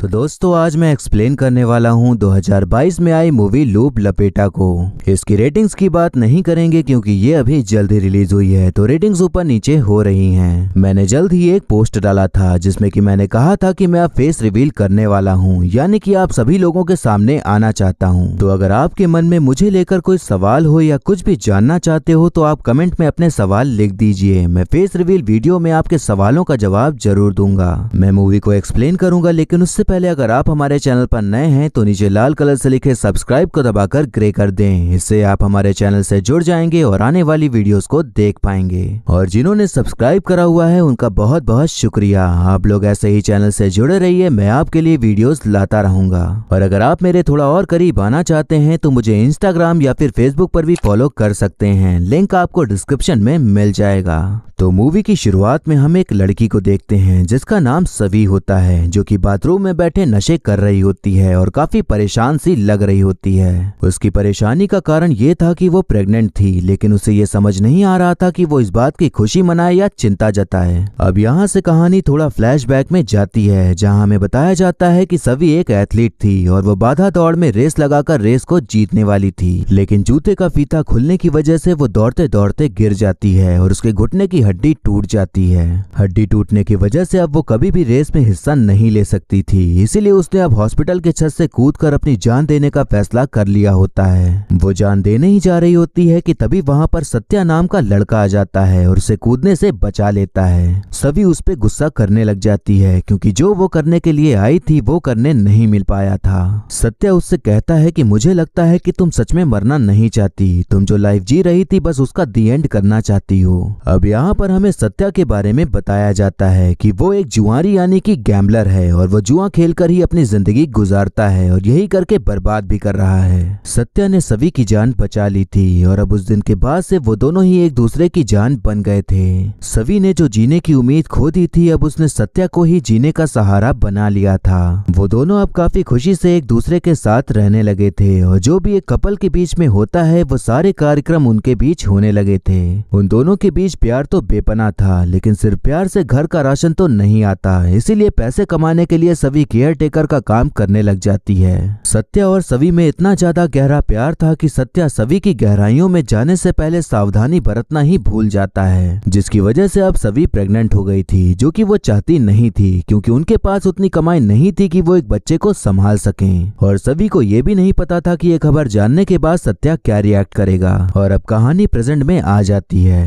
तो दोस्तों आज मैं एक्सप्लेन करने वाला हूं 2022 में आई मूवी लूप लपेटा को इसकी रेटिंग्स की बात नहीं करेंगे क्योंकि ये अभी जल्द ही रिलीज हुई है तो रेटिंग्स ऊपर नीचे हो रही हैं मैंने जल्द ही एक पोस्ट डाला था जिसमें कि मैंने कहा था कि मैं अब फेस रिवील करने वाला हूं यानी कि आप सभी लोगों के सामने आना चाहता हूँ तो अगर आपके मन में मुझे लेकर कोई सवाल हो या कुछ भी जानना चाहते हो तो आप कमेंट में अपने सवाल लिख दीजिए मैं फेस रिवील वीडियो में आपके सवालों का जवाब जरूर दूंगा मैं मूवी को एक्सप्लेन करूंगा लेकिन उससे पहले अगर आप हमारे चैनल पर नए हैं तो नीचे लाल कलर से लिखे सब्सक्राइब को दबाकर ग्रे कर दें इससे आप हमारे चैनल से जुड़ जाएंगे और आने वाली वीडियोस को देख पाएंगे और जिन्होंने सब्सक्राइब करा हुआ है उनका बहुत बहुत शुक्रिया आप लोग ऐसे ही चैनल से जुड़े रहिए मैं आपके लिए वीडियोज लाता रहूंगा और अगर आप मेरे थोड़ा और करीब आना चाहते हैं तो मुझे इंस्टाग्राम या फिर फेसबुक पर भी फॉलो कर सकते हैं लिंक आपको डिस्क्रिप्शन में मिल जाएगा तो मूवी की शुरुआत में हम एक लड़की को देखते हैं जिसका नाम सवी होता है जो कि बाथरूम में बैठे नशे कर रही होती है और काफी परेशान सी लग रही होती है उसकी परेशानी का कारण ये था कि वो प्रेग्नेंट थी लेकिन उसे ये समझ नहीं आ रहा था कि वो इस बात की खुशी मनाए या चिंता जताए अब यहाँ से कहानी थोड़ा फ्लैश में जाती है जहाँ हमें बताया जाता है की सवी एक एथलीट थी और वो बाधा दौड़ में रेस लगाकर रेस को जीतने वाली थी लेकिन जूते का फीता खुलने की वजह से वो दौड़ते दौड़ते गिर जाती है और उसके घुटने की हड्डी टूट जाती है हड्डी टूटने की वजह से अब वो कभी भी रेस में हिस्सा नहीं ले सकती थी इसीलिए उसने अब हॉस्पिटल के छत से कूद कर अपनी जान देने का फैसला कर लिया होता है वो जान देने ही जा रही होती है कि तभी वहाँ पर सत्या नाम का लड़का आ जाता है और उसे कूदने से बचा लेता है सभी उस पर गुस्सा करने लग जाती है क्योंकि जो वो करने के लिए आई थी वो करने नहीं मिल पाया था सत्या उससे कहता है कि मुझे लगता है कि तुम सच में मरना नहीं चाहती तुम जो लाइफ जी रही थी बस उसका दी एंड करना चाहती हो अब यहाँ पर हमें सत्या के बारे में बताया जाता है कि वो एक जुआरी यानी कि गैम्बलर है और वो जुआ खेलकर ही अपनी जिंदगी गुजारता है और यही करके बर्बाद भी कर रहा है सत्या ने सभी की जान बचा ली थी और अब उस दिन के बाद से वो दोनों ही एक दूसरे की जान बन गए थे सभी ने जो जीने की उम्मीद खो दी थी अब उसने सत्या को ही जीने का सहारा बना लिया था वो दोनों अब काफी खुशी से एक दूसरे के साथ रहने लगे थे और जो भी एक कपल के बीच में होता है वो सारे कार्यक्रम उनके बीच होने लगे थे उन दोनों के बीच प्यार तो बेपना था लेकिन सिर्फ प्यार से घर का राशन तो नहीं आता इसीलिए पैसे कमाने के लिए सभी केयर टेकर का काम करने लग जाती है सत्या और सभी में इतना ज्यादा गहरा प्यार था कि सत्या सभी की गहराइयों में जाने से पहले सावधानी बरतना ही भूल जाता है जिसकी वजह से अब सभी प्रेग्नेंट हो गई थी जो कि वो चाहती नहीं थी क्योंकि उनके पास उतनी कमाई नहीं थी कि वो एक बच्चे को संभाल सके और सभी को ये भी नहीं पता था कि ये खबर जानने के बाद सत्या क्या रिएक्ट करेगा और अब कहानी प्रेजेंट में आ जाती है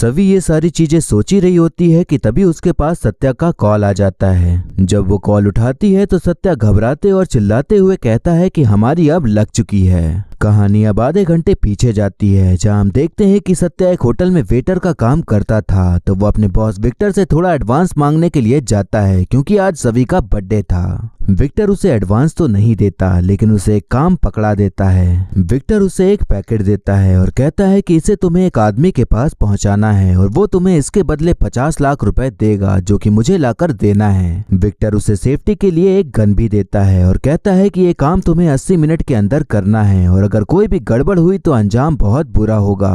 सभी ये सारी सारी चीजें सोची रही होती है कि तभी उसके पास सत्या का कॉल आ जाता है जब वो कॉल उठाती है तो सत्या घबराते और चिल्लाते हुए कहता है कि हमारी अब लग चुकी है कहानी अब आधे घंटे पीछे जाती है जहां हम देखते हैं कि सत्या एक होटल में वेटर का काम करता था तो वो अपने बॉस विक्टर से थोड़ा एडवांस मांगने के लिए जाता है क्योंकि आज सभी का बर्थडे था विक्टर उसे एडवांस तो नहीं देता लेकिन उसे एक काम पकड़ा देता है विक्टर उसे एक पैकेट देता है और कहता है कि इसे तुम्हें एक आदमी के पास पहुंचाना है और वो तुम्हें इसके बदले पचास लाख रुपए देगा जो कि मुझे लाकर देना है विक्टर उसे सेफ्टी के लिए एक गन भी देता है और कहता है कि ये काम तुम्हें अस्सी मिनट के अंदर करना है और अगर कोई भी गड़बड़ हुई तो अंजाम बहुत बुरा होगा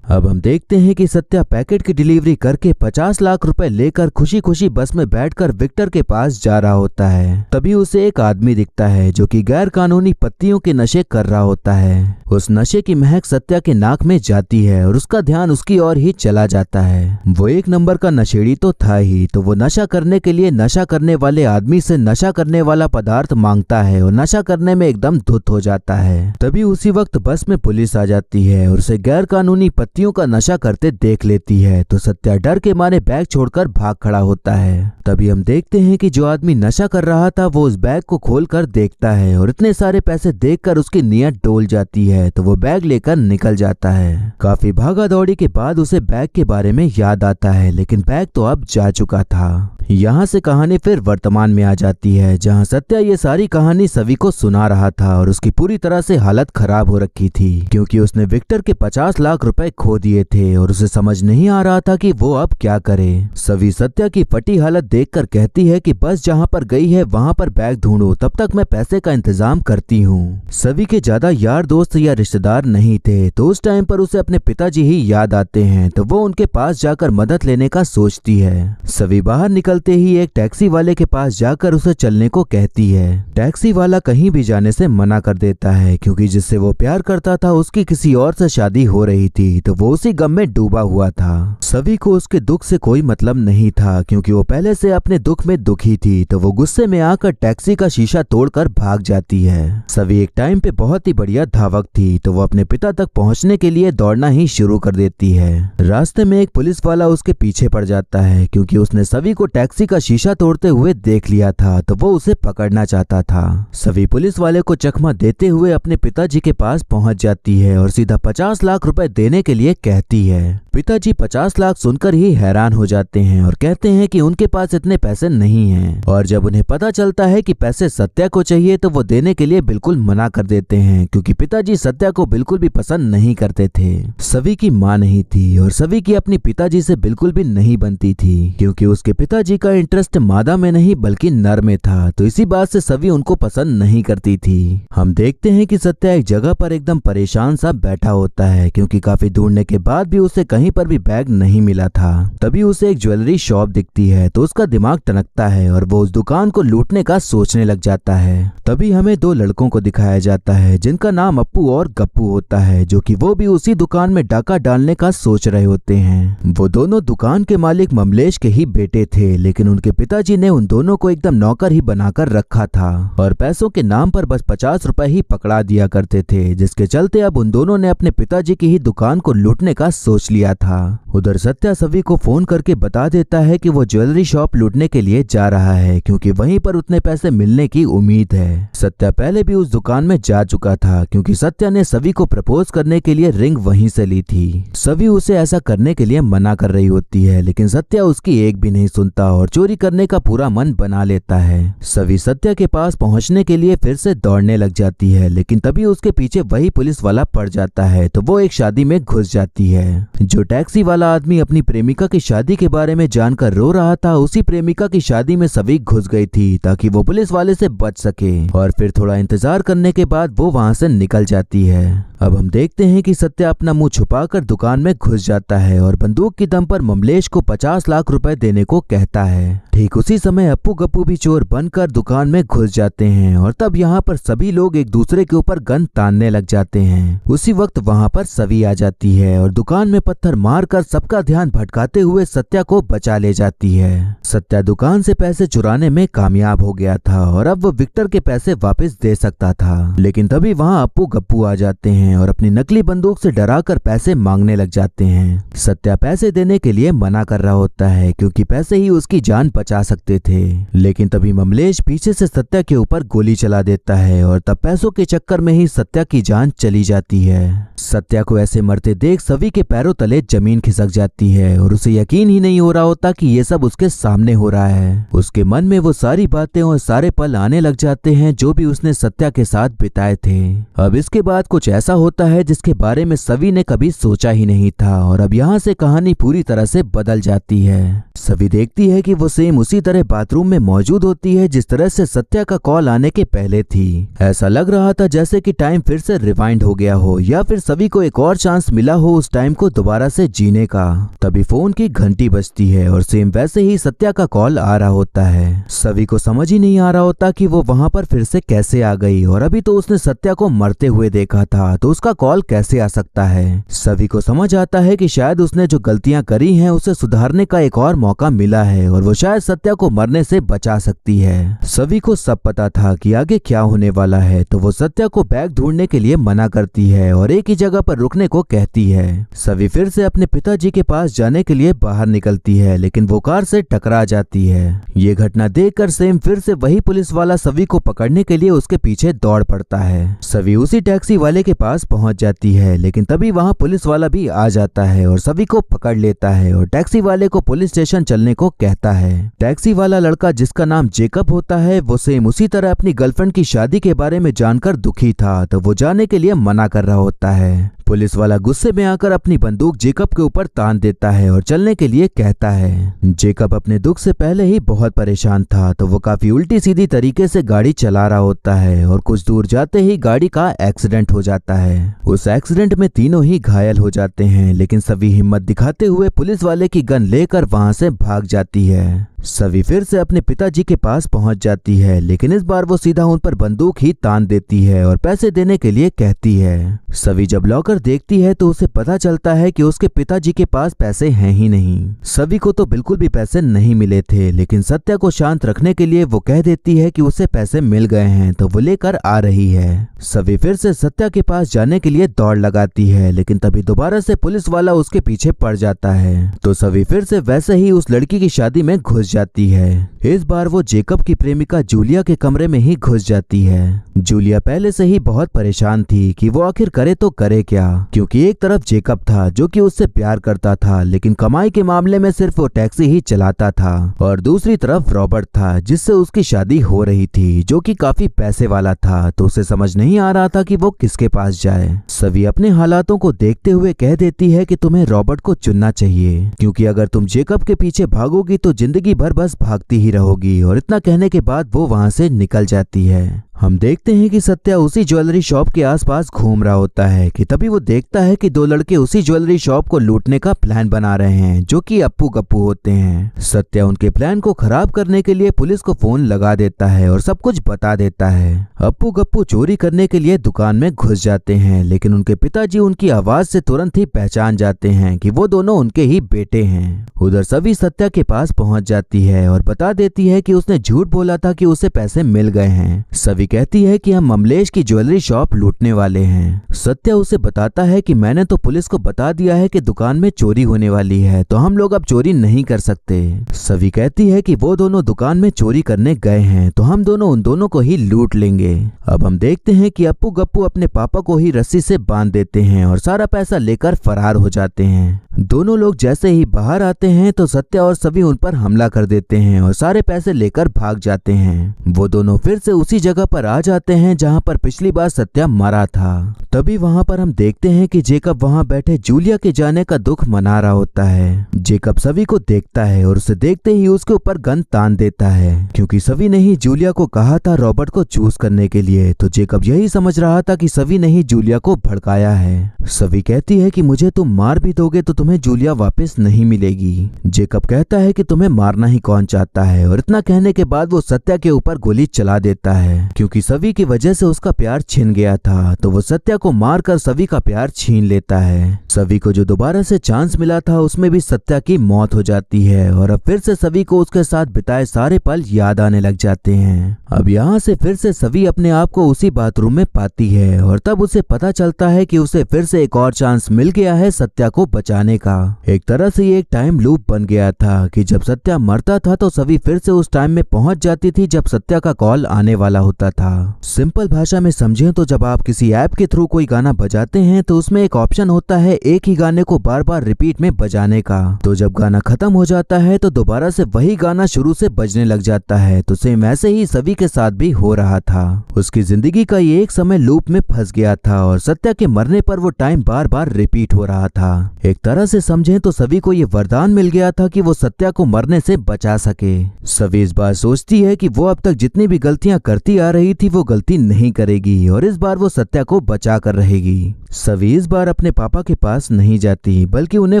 अब हम देखते हैं कि सत्या पैकेट की डिलीवरी करके 50 लाख रुपए लेकर खुशी खुशी बस में बैठकर विक्टर के पास जा रहा होता है तभी उसे एक आदमी दिखता है जो कि गैर कानूनी पत्तियों के नशे कर रहा होता है उस नशे की महक सत्या के नाक में जाती है और उसका ध्यान उसकी ओर ही चला जाता है वो एक नंबर का नशेड़ी तो था ही तो वो नशा करने के लिए नशा करने वाले आदमी से नशा करने वाला पदार्थ मांगता है और नशा करने में एकदम धुत हो जाता है तभी उसी वक्त बस में पुलिस आ जाती है और उसे गैर कानूनी पत्ती व्यक्तियों का नशा करते देख लेती है तो सत्या डर के मारे बैग छोड़कर भाग खड़ा होता है तभी हम देखते हैं कि जो आदमी नशा कर रहा था वो उस बैग को खोलकर देखता है और इतने सारे पैसे देखकर उसकी नियत डोल जाती है तो वो बैग लेकर निकल जाता है काफी भागा दौड़ी के बाद उसे बैग के बारे में याद आता है लेकिन बैग तो अब जा चुका था यहाँ से कहानी फिर वर्तमान में आ जाती है जहाँ सत्या ये सारी कहानी सभी को सुना रहा था और उसकी पूरी तरह से हालत खराब हो रखी थी क्योंकि उसने विक्टर के पचास लाख रुपए खो दिए थे और उसे समझ नहीं आ रहा था कि वो अब क्या करे सभी सत्या की फटी हालत देखकर कहती है कि बस जहाँ पर गई है वहाँ पर बैग ढूंढो तब तक मैं पैसे का इंतजाम करती हूँ सभी के ज्यादा यार दोस्त या रिश्तेदार नहीं थे तो उस टाइम पर उसे अपने पिताजी ही याद आते हैं तो वो उनके पास जाकर मदद लेने का सोचती है सभी बाहर निकल निकलते ही एक टैक्सी वाले के पास जाकर उसे चलने को कहती है टैक्सी वाला कहीं भी जाने से मना कर देता है क्योंकि जिससे वो प्यार करता था उसकी किसी और से शादी हो रही थी तो वो उसी गम में डूबा हुआ था सभी को उसके दुख से कोई मतलब नहीं था क्योंकि वो पहले से अपने दुख में दुखी थी तो वो गुस्से में आकर टैक्सी का शीशा तोड़कर भाग जाती है सभी एक टाइम पे बहुत ही बढ़िया धावक थी तो वो अपने पिता तक पहुंचने के लिए दौड़ना ही शुरू कर देती है रास्ते में एक पुलिस वाला उसके पीछे पड़ जाता है क्योंकि उसने सभी को टैक्स टैक्सी का शीशा तोड़ते हुए देख लिया था तो वो उसे पकड़ना चाहता था सभी पुलिस वाले को चकमा देते हुए अपने पिताजी के पास पहुंच जाती है और सीधा पचास लाख रुपए देने के लिए कहती है पिताजी पचास लाख सुनकर ही हैरान हो जाते हैं और कहते हैं कि उनके पास इतने पैसे नहीं हैं और जब उन्हें पता चलता है कि पैसे सत्या को चाहिए तो वो देने के लिए बिल्कुल मना कर देते हैं क्योंकि पिताजी सत्या को बिल्कुल भी पसंद नहीं करते थे सभी की माँ नहीं थी और सभी की अपने पिताजी से बिल्कुल भी नहीं बनती थी क्योंकि उसके पिताजी का इंटरेस्ट मादा में नहीं बल्कि नर में था तो इसी बात से सभी उनको पसंद नहीं करती थी हम देखते हैं कि सत्या एक जगह पर एकदम परेशान सा बैठा होता है क्योंकि काफी ढूंढने के बाद भी उसे कहीं कहीं पर भी बैग नहीं मिला था तभी उसे एक ज्वेलरी शॉप दिखती है तो उसका दिमाग टनकता है और वो उस दुकान को लूटने का सोचने लग जाता है तभी हमें दो लड़कों को दिखाया जाता है जिनका नाम अप्पू और गप्पू होता है जो कि वो भी उसी दुकान में डाका डालने का सोच रहे होते हैं वो दोनों दुकान के मालिक ममलेश के ही बेटे थे लेकिन उनके पिताजी ने उन दोनों को एकदम नौकर ही बनाकर रखा था और पैसों के नाम पर बस पचास रुपए ही पकड़ा दिया करते थे जिसके चलते अब उन दोनों ने अपने पिताजी की ही दुकान को लूटने का सोच लिया किया था उधर सत्या सभी को फोन करके बता देता है कि वो ज्वेलरी शॉप लूटने के लिए जा रहा है क्योंकि वहीं पर उतने पैसे मिलने की उम्मीद है सत्या पहले भी उस दुकान में जा चुका था क्योंकि सत्या ने सभी को प्रपोज करने के लिए रिंग वहीं से ली थी सभी उसे ऐसा करने के लिए मना कर रही होती है लेकिन सत्या उसकी एक भी नहीं सुनता और चोरी करने का पूरा मन बना लेता है सभी सत्या के पास पहुंचने के लिए फिर से दौड़ने लग जाती है लेकिन तभी उसके पीछे वही पुलिस वाला पड़ जाता है तो वो एक शादी में घुस जाती है जो जो टैक्सी वाला आदमी अपनी प्रेमिका की शादी के बारे में जानकर रो रहा था उसी प्रेमिका की शादी में सभी घुस गई थी ताकि वो पुलिस वाले से बच सके और फिर थोड़ा इंतजार करने के बाद वो वहां से निकल जाती है अब हम देखते हैं कि सत्या अपना मुंह छुपाकर दुकान में घुस जाता है और बंदूक के दम पर ममलेश को 50 लाख रुपए देने को कहता है ठीक उसी समय अप्पू गप्पू भी चोर बनकर दुकान में घुस जाते हैं और तब यहाँ पर सभी लोग एक दूसरे के ऊपर गन तानने लग जाते हैं उसी वक्त वहाँ पर सभी आ जाती है और दुकान में पत्थर मारकर सबका ध्यान भटकाते हुए सत्या को बचा ले जाती है सत्या दुकान से पैसे चुराने में कामयाब हो गया था और अब वो विक्टर के पैसे वापस दे सकता था लेकिन तभी वहाँ अप्पू गप्पू आ जाते हैं और अपनी नकली बंदूक से डराकर पैसे मांगने लग जाते हैं सत्या पैसे देने के लिए मना कर रहा होता है क्योंकि पैसे ही उसकी जान बचा सकते थे लेकिन तभी ममलेश पीछे से सत्या के ऊपर गोली चला देता है और तब पैसों के चक्कर में ही सत्या की जान चली जाती है सत्या को ऐसे मरते देख सभी के पैरों तले जमीन खिसक जाती है और उसे यकीन ही नहीं हो रहा होता कि ये सब उसके सामने हो रहा है उसके मन में वो सारी बातें और सारे पल आने लग जाते हैं जो भी उसने सत्या के साथ बिताए थे अब इसके बाद कुछ ऐसा होता है जिसके बारे में सभी ने कभी सोचा ही नहीं था और अब यहाँ से कहानी पूरी तरह से बदल जाती है सभी देखती है कि वो सेम उसी तरह बाथरूम में मौजूद होती है जिस तरह से सत्या का कॉल आने के पहले थी ऐसा लग रहा था जैसे कि टाइम फिर से रिवाइंड हो गया हो या फिर सभी को एक और चांस मिला हो उस टाइम को दोबारा से जीने का तभी फोन की घंटी बजती है और सेम वैसे ही सत्या का कॉल आ रहा होता है सभी को समझ ही नहीं आ रहा होता की वो वहाँ पर फिर से कैसे आ गई और अभी तो उसने सत्या को मरते हुए देखा था तो उसका कॉल कैसे आ सकता है सभी को समझ आता है की शायद उसने जो गलतियाँ करी है उसे सुधारने का एक और मौका मौका मिला है और वो शायद सत्या को मरने से बचा सकती है सभी को सब पता था कि आगे क्या होने वाला है तो वो सत्या को बैग ढूंढने के लिए मना करती है और एक ही जगह पर रुकने को कहती है सभी फिर से अपने पिताजी के पास जाने के लिए बाहर निकलती है लेकिन वो कार से टकरा जाती है ये घटना कर सेम फिर से वही पुलिस वाला सभी को पकड़ने के लिए उसके पीछे दौड़ पड़ता है सभी उसी टैक्सी वाले के पास पहुंच जाती है लेकिन तभी वहाँ पुलिस वाला भी आ जाता है और सभी को पकड़ लेता है और टैक्सी वाले को पुलिस स्टेशन चलने को कहता है टैक्सी वाला लड़का जिसका नाम जेकब होता है वो सेम उसी तरह अपनी गर्लफ्रेंड की शादी के बारे में जानकर दुखी था तो वो जाने के लिए मना कर रहा होता है पुलिस वाला गुस्से में आकर अपनी बंदूक जेकब के ऊपर तान देता है और चलने के लिए कहता है जेकब अपने दुख से पहले ही बहुत परेशान था तो वो काफी उल्टी सीधी तरीके से गाड़ी चला रहा होता है और कुछ दूर जाते ही गाड़ी का एक्सीडेंट हो जाता है उस एक्सीडेंट में तीनों ही घायल हो जाते हैं लेकिन सभी हिम्मत दिखाते हुए पुलिस वाले की गन लेकर वहां से भाग जाती है सभी फिर से अपने पिताजी के पास पहुंच जाती है लेकिन इस बार वो सीधा उन पर बंदूक ही तान देती है और पैसे देने के लिए कहती है सभी जब लॉकर अंदर देखती है तो उसे पता चलता है कि उसके पिताजी के पास पैसे हैं ही नहीं सभी को तो बिल्कुल भी पैसे नहीं मिले थे लेकिन सत्या को शांत रखने के लिए वो कह देती है कि उसे पैसे मिल गए हैं तो वो लेकर आ रही है सभी फिर से सत्या के पास जाने के लिए दौड़ लगाती है लेकिन तभी दोबारा से पुलिस वाला उसके पीछे पड़ जाता है तो सभी फिर से वैसे ही उस लड़की की शादी में घुस जाती है इस बार वो जेकब की प्रेमिका जूलिया के कमरे में ही घुस जाती है जूलिया पहले से ही बहुत परेशान थी कि वो आखिर करे तो करे क्या गया क्योंकि एक तरफ जेकब था जो कि उससे प्यार करता था लेकिन कमाई के मामले में सिर्फ वो टैक्सी ही चलाता था और दूसरी तरफ रॉबर्ट था जिससे उसकी शादी हो रही थी जो कि काफी पैसे वाला था तो उसे समझ नहीं आ रहा था कि वो किसके पास जाए सभी अपने हालातों को देखते हुए कह देती है कि तुम्हें रॉबर्ट को चुनना चाहिए क्योंकि अगर तुम जेकब के पीछे भागोगी तो जिंदगी भर बस भागती ही रहोगी और इतना कहने के बाद वो वहां से निकल जाती है हम देखते हैं कि सत्या उसी ज्वेलरी शॉप के आसपास घूम रहा होता है कि तभी वो देखता है कि दो लड़के उसी ज्वेलरी शॉप को लूटने का प्लान बना रहे हैं जो कि अप्पू गप्पू होते हैं सत्या उनके प्लान को खराब करने के लिए पुलिस को फोन लगा देता है और सब कुछ बता देता है अप्पू गप्पू चोरी करने के लिए दुकान में घुस जाते हैं लेकिन उनके पिताजी उनकी आवाज से तुरंत ही पहचान जाते हैं कि वो दोनों उनके ही बेटे हैं उधर सभी सत्या के पास पहुंच जाती है और बता देती है कि उसने झूठ बोला था कि उसे पैसे मिल गए हैं सभी कहती है कि हम ममलेश की ज्वेलरी शॉप लूटने वाले हैं सत्या उसे बताता है कि मैंने तो पुलिस को बता दिया है कि दुकान में चोरी होने वाली है तो हम लोग अब चोरी नहीं कर सकते सभी कहती है कि वो दोनों दुकान में चोरी करने गए हैं तो हम दोनों उन दोनों को ही लूट लेंगे अब हम देखते हैं कि अप्पू गप्पू अपने पापा को ही रस्सी से बांध देते हैं और सारा पैसा लेकर फरार हो जाते हैं दोनों लोग जैसे ही बाहर आते हैं तो सत्या और सभी उन पर हमला कर देते हैं और सारे पैसे लेकर भाग जाते हैं वो दोनों फिर से उसी जगह पर आ जाते हैं जहाँ पर पिछली बार सत्या मरा था तभी वहाँ पर हम देखते हैं कि जेकब वहाँ बैठे जूलिया के जाने का दुख मना रहा होता है जेकब सभी को देखता है और उसे देखते ही उसके ऊपर गन तान देता है क्योंकि सभी ने ही जूलिया को कहा था रॉबर्ट को चूज करने के लिए तो जेकब यही समझ रहा था कि सभी ने ही जूलिया को भड़काया है सभी कहती है कि मुझे तुम मार भी दोगे तो तुम तुम्हें जूलिया वापस नहीं मिलेगी जेकब कहता है कि तुम्हें मारना ही कौन चाहता है और इतना कहने के बाद वो सत्या के ऊपर गोली चला देता है क्योंकि सवी की वजह से उसका प्यार छिन गया था तो वो सत्या को मारकर सवी का प्यार छीन लेता है सवी को जो दोबारा से चांस मिला था उसमें भी सत्या की मौत हो जाती है और अब फिर से सवी को उसके साथ बिताए सारे पल याद आने लग जाते हैं अब यहाँ से फिर से सवी अपने आप को उसी बाथरूम में पाती है और तब उसे पता चलता है कि उसे फिर से एक और चांस मिल गया है सत्या को बचाने का एक तरह से ये एक टाइम लूप बन गया था कि जब सत्या मरता था तो सभी फिर से उस टाइम में पहुंच जाती थी जब सत्या का कॉल आने वाला होता था सिंपल भाषा में समझें तो जब आप किसी ऐप के थ्रू कोई गाना बजाते हैं तो उसमें एक ऑप्शन होता है एक ही गाने को बार बार रिपीट में बजाने का तो जब गाना खत्म हो जाता है तो दोबारा से वही गाना शुरू से बजने लग जाता है तो सेम ऐसे ही सभी के साथ भी हो रहा था उसकी जिंदगी का ये एक समय लूप में फंस गया था और सत्या के मरने पर वो टाइम बार बार रिपीट हो रहा था एक तरह से समझे तो सभी को ये वरदान मिल गया था कि वो सत्या को मरने से बचा सके सभी इस बार सोचती है कि वो अब तक जितनी भी गलतियां करती आ रही थी वो गलती नहीं करेगी और इस बार वो सत्या को बचा कर रहेगी सभी इस बार अपने पापा के पास नहीं जाती बल्कि उन्हें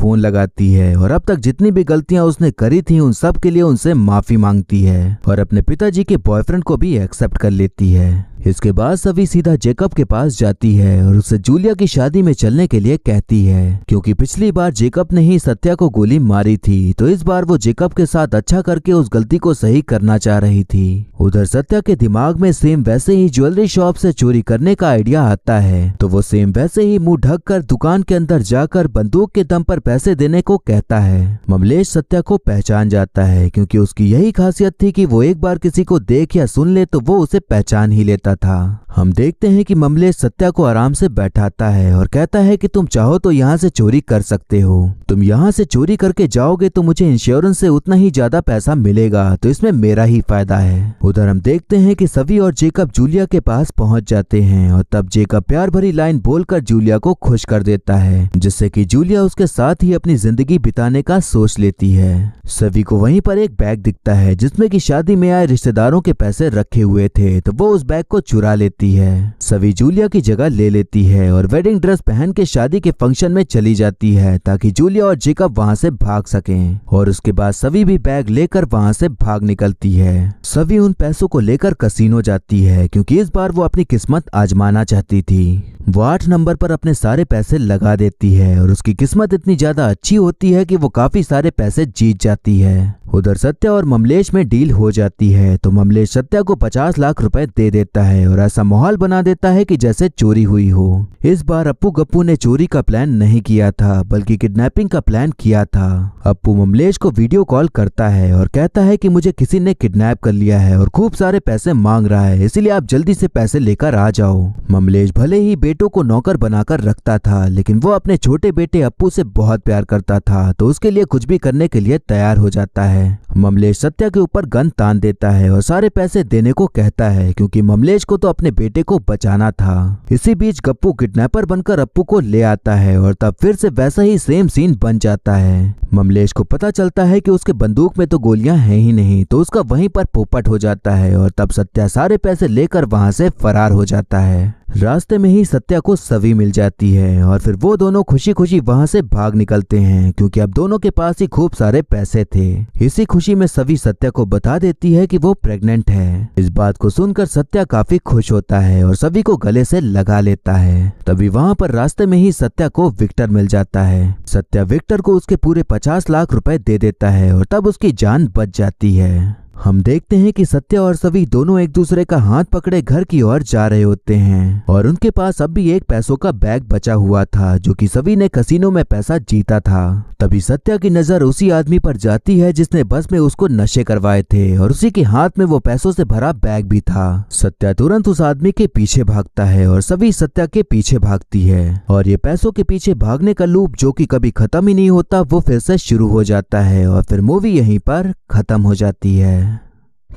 फोन लगाती है और अब तक जितनी भी गलतियां उसने करी थी उन सब के लिए उनसे माफी मांगती है और अपने पिताजी के बॉयफ्रेंड को भी एक्सेप्ट कर लेती है इसके बाद सभी सीधा जेकब के पास जाती है और उसे जूलिया की शादी में चलने के लिए कहती है क्योंकि पिछली बार जेकब ने ही सत्या को गोली मारी थी तो इस बार वो जेकब के साथ अच्छा करके उस गलती को सही करना चाह रही थी उधर सत्या के दिमाग में सेम वैसे ही ज्वेलरी शॉप से चोरी करने का आइडिया आता है तो वो सेम वैसे ही मुंह ढक कर दुकान के अंदर जाकर बंदूक के दम पर पैसे देने को कहता है ममलेश सत्या को पहचान जाता है क्योंकि उसकी यही खासियत थी कि वो एक बार किसी को देख या सुन ले तो वो उसे पहचान ही लेता था हम देखते हैं कि ममले सत्या को आराम से बैठाता है और कहता है कि तुम चाहो तो यहाँ से चोरी कर सकते हो तुम यहाँ से चोरी करके जाओगे तो मुझे इंश्योरेंस से उतना ही ज्यादा पैसा मिलेगा तो इसमें मेरा ही फायदा है उधर हम देखते हैं कि सभी और जेकब जूलिया के पास पहुंच जाते हैं और तब जेकब प्यार भरी लाइन बोलकर जूलिया को खुश कर देता है जिससे की जूलिया उसके साथ ही अपनी जिंदगी बिताने का सोच लेती है सभी को वहीं पर एक बैग दिखता है जिसमे की शादी में आए रिश्तेदारों के पैसे रखे हुए थे तो वो उस बैग को को चुरा लेती है सभी जूलिया की जगह ले लेती है और वेडिंग ड्रेस पहन के शादी के फंक्शन में चली जाती है ताकि जूलिया और जेकब वहाँ से भाग सके और उसके बाद सभी भी बैग लेकर वहाँ से भाग निकलती है सभी उन पैसों को लेकर कसिनो जाती है क्योंकि इस बार वो अपनी किस्मत आजमाना चाहती थी वो आठ नंबर पर अपने सारे पैसे लगा देती है और उसकी किस्मत इतनी ज्यादा अच्छी होती है कि वो काफी सारे पैसे जीत जाती है उधर सत्या और ममलेश में डील हो जाती है तो ममलेश सत्या को पचास लाख रुपए दे देता है और ऐसा माहौल बना देता है कि जैसे चोरी हुई हो इस बार अपू गप्पू ने चोरी का प्लान नहीं किया था बल्कि किडनैपिंग का प्लान किया था अपू ममलेश को वीडियो कॉल करता है और कहता है कि मुझे किसी ने किडनैप कर लिया है और खूब सारे पैसे मांग रहा है इसीलिए आप जल्दी से पैसे लेकर आ जाओ ममलेश भले ही बेटों को नौकर बनाकर रखता था लेकिन वो अपने छोटे बेटे अपू से बहुत प्यार करता था तो उसके लिए कुछ भी करने के लिए तैयार हो जाता है है ममलेश सत्या के ऊपर गन तान देता है और सारे पैसे देने को कहता है क्योंकि ममलेश को तो अपने बेटे को बचाना था इसी बीच गप्पू किडनैपर बनकर अप्पू को ले आता है और तब फिर से वैसा ही सेम सीन बन जाता है ममलेश को पता चलता है कि उसके बंदूक में तो गोलियां हैं ही नहीं तो उसका वहीं पर पोपट हो जाता है और तब सत्या सारे पैसे लेकर वहां से फरार हो जाता है रास्ते में ही सत्या को सभी मिल जाती है और फिर वो दोनों खुशी खुशी वहां से भाग निकलते हैं क्योंकि अब दोनों के पास ही खूब सारे पैसे थे इसी खुशी में सभी सत्या को बता देती है कि वो प्रेग्नेंट है इस बात को सुनकर सत्या काफी खुश होता है और सभी को गले से लगा लेता है तभी वहां पर रास्ते में ही सत्या को विक्टर मिल जाता है सत्या विक्टर को उसके पूरे पचास लाख रुपए दे देता है और तब उसकी जान बच जाती है हम देखते हैं कि सत्य और सभी दोनों एक दूसरे का हाथ पकड़े घर की ओर जा रहे होते हैं और उनके पास अब भी एक पैसों का बैग बचा हुआ था जो कि सभी ने कसीनो में पैसा जीता था तभी सत्या की नजर उसी आदमी पर जाती है जिसने बस में उसको नशे करवाए थे और उसी के हाथ में वो पैसों से भरा बैग भी था सत्या तुरंत उस आदमी के पीछे भागता है और सभी सत्या के पीछे भागती है और ये पैसों के पीछे भागने का लूप जो की कभी खत्म ही नहीं होता वो फिर से शुरू हो जाता है और फिर मूवी यहीं पर खत्म हो जाती है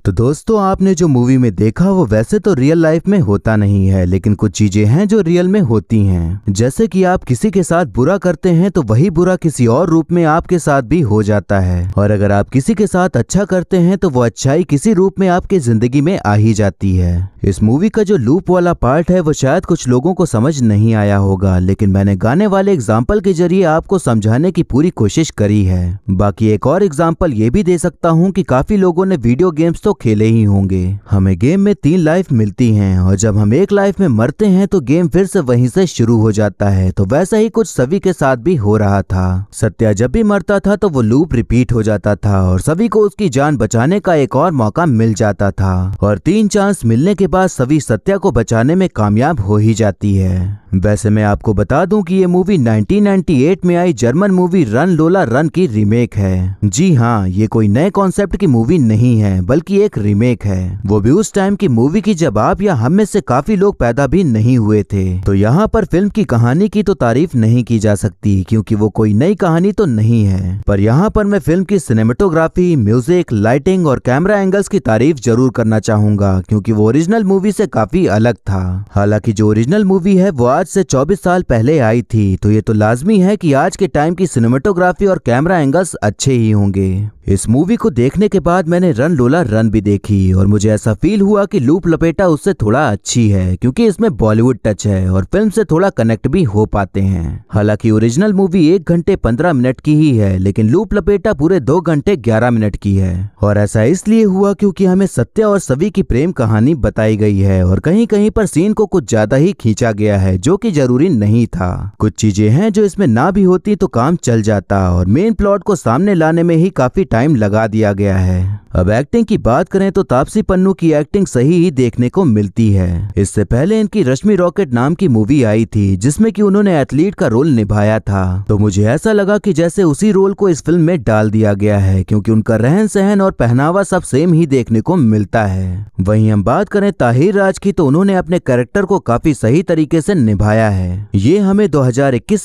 तो दोस्तों आपने जो मूवी में देखा वो वैसे तो रियल लाइफ में होता नहीं है लेकिन कुछ चीजें हैं जो रियल में होती हैं जैसे कि आप किसी के साथ बुरा करते हैं तो वही बुरा किसी और रूप में आपके साथ भी हो जाता है और अगर आप किसी के साथ अच्छा करते हैं तो वो अच्छाई किसी रूप में आपके जिंदगी में आ ही जाती है इस मूवी का जो लूप वाला पार्ट है वो शायद कुछ लोगों को समझ नहीं आया होगा लेकिन मैंने गाने वाले एग्जाम्पल के जरिए आपको समझाने की पूरी कोशिश करी है बाकी एक और एग्जाम्पल ये भी दे सकता हूँ की काफी लोगों ने वीडियो गेम्स तो तो खेले ही होंगे हमें गेम में तीन लाइफ मिलती हैं और जब हम एक लाइफ में मरते हैं तो गेम फिर से वहीं से शुरू हो जाता है तो वैसा ही कुछ सभी के साथ भी हो रहा था सत्या जब भी मरता था तो वो लूप रिपीट हो जाता था और सभी को उसकी जान बचाने का एक और मौका मिल जाता था और तीन चांस मिलने के बाद सभी सत्या को बचाने में कामयाब हो ही जाती है वैसे मैं आपको बता दूं कि ये मूवी 1998 में आई German movie run Lola run की रीमेक है जी हाँ ये कोई नए कॉन्सेप्ट की मूवी नहीं है बल्कि एक रीमेक है वो भी उस टाइम की मूवी की जब आप या हम में से काफी लोग पैदा भी नहीं हुए थे तो यहाँ पर फिल्म की कहानी की तो तारीफ नहीं की जा सकती क्योंकि वो कोई नई कहानी तो नहीं है पर यहाँ पर मैं फिल्म की सिनेमेटोग्राफी म्यूजिक लाइटिंग और कैमरा एंगल्स की तारीफ जरूर करना चाहूंगा क्योंकि वो ओरिजिनल मूवी से काफी अलग था हालांकि जो ओरिजिनल मूवी है वो आज से 24 साल पहले आई थी तो ये तो लाजमी है कि आज के टाइम की सिनेमेटोग्राफी और कैमरा एंगल्स अच्छे ही होंगे इस मूवी को देखने के बाद मैंने रन लोला रन भी देखी और मुझे ऐसा फील हुआ कि लूप लपेटा उससे थोड़ा अच्छी है क्योंकि इसमें बॉलीवुड टच है और फिल्म से थोड़ा कनेक्ट भी हो पाते हैं हालांकि ओरिजिनल मूवी एक घंटे पंद्रह मिनट की ही है लेकिन लूप लपेटा पूरे दो घंटे ग्यारह मिनट की है और ऐसा इसलिए हुआ क्योंकि हमें सत्या और सभी की प्रेम कहानी बताई गई है और कहीं कहीं पर सीन को कुछ ज्यादा ही खींचा गया है जो की जरूरी नहीं था कुछ चीजें हैं जो इसमें ना भी होती तो काम चल जाता और मेन प्लॉट को सामने लाने में ही काफी टाइम टाइम लगा दिया गया है अब एक्टिंग की बात करें तो तापसी पन्नू की एक्टिंग सही ही देखने को मिलती है इससे पहले इनकी रश्मि रॉकेट नाम की मूवी आई थी जिसमें कि उन्होंने एथलीट का रोल निभाया था तो मुझे ऐसा लगा कि जैसे उसी रोल को इस फिल्म में डाल दिया गया है क्योंकि उनका रहन सहन और पहनावा सब सेम ही देखने को मिलता है वही हम बात करें ताहिर राज की तो उन्होंने अपने कैरेक्टर को काफी सही तरीके से निभाया है ये हमें दो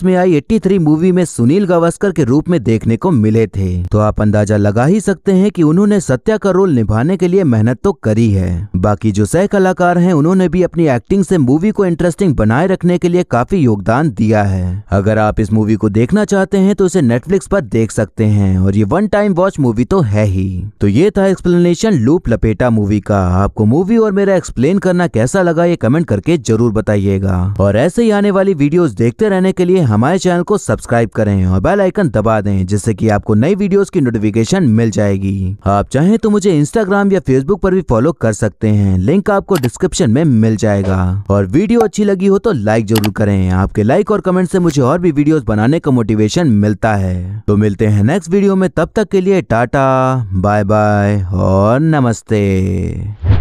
में आई एट्टी मूवी में सुनील गावस्कर के रूप में देखने को मिले थे तो आप अंदाजा लगा ही सकते हैं कि उन्होंने सत्या का रोल निभाने के लिए मेहनत तो करी है बाकी जो सह कलाकार हैं उन्होंने भी अपनी एक्टिंग से मूवी को इंटरेस्टिंग बनाए रखने के लिए काफी योगदान दिया है अगर आप इस मूवी को देखना चाहते हैं तो इसे नेटफ्लिक्स पर देख सकते हैं और ये वन टाइम वॉच मूवी तो है ही तो ये था एक्सप्लेनेशन लूप लपेटा मूवी का आपको मूवी और मेरा एक्सप्लेन करना कैसा लगा ये कमेंट करके जरूर बताइएगा और ऐसे ही आने वाली वीडियोस देखते रहने के लिए हमारे चैनल को सब्सक्राइब करें और बेल आइकन दबा दें जिससे कि आपको नई वीडियोस की नोटिफिकेशन नोटिफिकेशन मिल जाएगी आप चाहें तो मुझे इंस्टाग्राम या फेसबुक पर भी फॉलो कर सकते हैं लिंक आपको डिस्क्रिप्शन में मिल जाएगा और वीडियो अच्छी लगी हो तो लाइक जरूर करें आपके लाइक और कमेंट से मुझे और भी वीडियोस बनाने का मोटिवेशन मिलता है तो मिलते हैं नेक्स्ट वीडियो में तब तक के लिए टाटा बाय बाय और नमस्ते